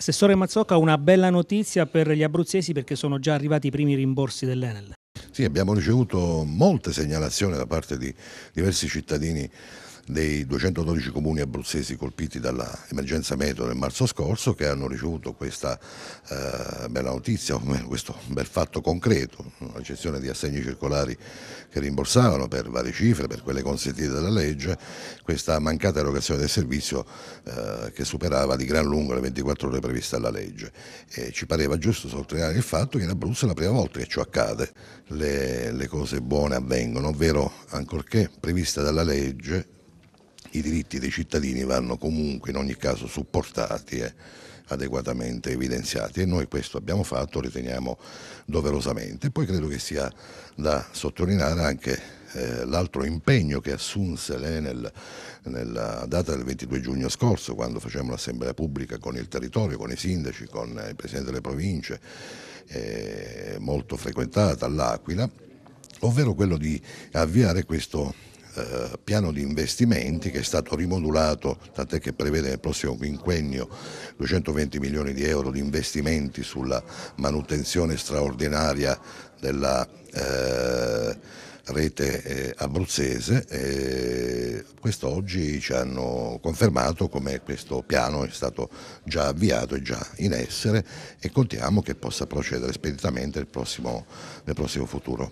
Assessore Mazzocca, una bella notizia per gli abruzzesi perché sono già arrivati i primi rimborsi dell'Enel. Sì, abbiamo ricevuto molte segnalazioni da parte di diversi cittadini dei 212 comuni abruzzesi colpiti dall'emergenza meteo nel marzo scorso che hanno ricevuto questa eh, bella notizia, questo bel fatto concreto, una cessione di assegni circolari che rimborsavano per varie cifre, per quelle consentite dalla legge, questa mancata erogazione del servizio eh, che superava di gran lungo le 24 ore previste dalla legge. E ci pareva giusto sottolineare il fatto che in Abruzzo è la prima volta che ciò accade, le, le cose buone avvengono, ovvero ancorché prevista dalla legge i diritti dei cittadini vanno comunque in ogni caso supportati e adeguatamente evidenziati e noi questo abbiamo fatto, riteniamo doverosamente. Poi credo che sia da sottolineare anche eh, l'altro impegno che assunse l'Enel nella data del 22 giugno scorso, quando facevamo l'assemblea pubblica con il territorio, con i sindaci, con il Presidente delle province, eh, molto frequentata all'Aquila, ovvero quello di avviare questo eh, piano di investimenti che è stato rimodulato, tant'è che prevede nel prossimo quinquennio 220 milioni di euro di investimenti sulla manutenzione straordinaria della eh, rete eh, abruzzese. E questo oggi ci hanno confermato come questo piano è stato già avviato, e già in essere e contiamo che possa procedere speditamente nel prossimo, nel prossimo futuro.